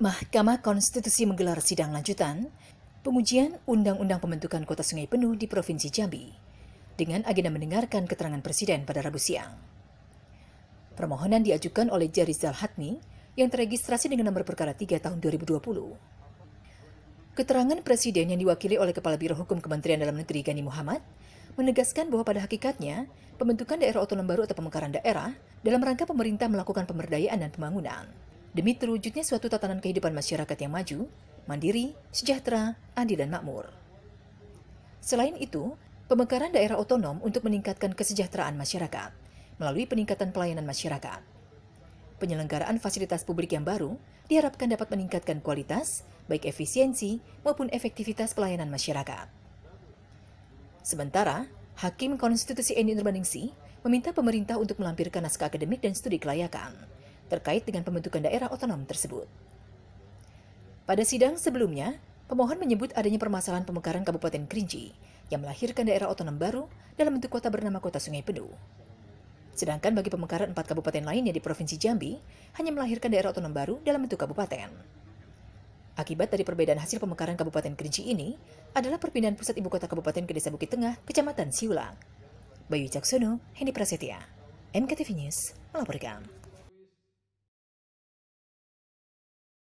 Mahkamah Konstitusi menggelar sidang lanjutan pengujian Undang-Undang Pembentukan Kota Sungai Penuh di Provinsi Jambi dengan agenda mendengarkan keterangan Presiden pada Rabu siang. Permohonan diajukan oleh Jarizal Hatni yang terregistrasi dengan nomor perkara 3 tahun 2020. Keterangan Presiden yang diwakili oleh Kepala Biro Hukum Kementerian Dalam Negeri Gani Muhammad menegaskan bahwa pada hakikatnya pembentukan daerah otonom baru atau pemekaran daerah dalam rangka pemerintah melakukan pemberdayaan dan pembangunan demi terwujudnya suatu tatanan kehidupan masyarakat yang maju, mandiri, sejahtera, adil, dan makmur. Selain itu, pemekaran daerah otonom untuk meningkatkan kesejahteraan masyarakat melalui peningkatan pelayanan masyarakat. Penyelenggaraan fasilitas publik yang baru diharapkan dapat meningkatkan kualitas, baik efisiensi maupun efektivitas pelayanan masyarakat. Sementara, Hakim Konstitusi Eni Nurbaningsi meminta pemerintah untuk melampirkan naskah akademik dan studi kelayakan terkait dengan pembentukan daerah otonom tersebut. Pada sidang sebelumnya, pemohon menyebut adanya permasalahan pemekaran Kabupaten Kerinci yang melahirkan daerah otonom baru dalam bentuk kota bernama Kota Sungai Penuh. Sedangkan bagi pemekaran empat kabupaten lainnya di Provinsi Jambi, hanya melahirkan daerah otonom baru dalam bentuk kabupaten. Akibat dari perbedaan hasil pemekaran Kabupaten Kerinci ini adalah perpindahan pusat ibu kota kabupaten ke Desa Bukit Tengah, Kecamatan Siulang. Bayu Caksono, Hendi Prasetya, MKTV News, melaporkan.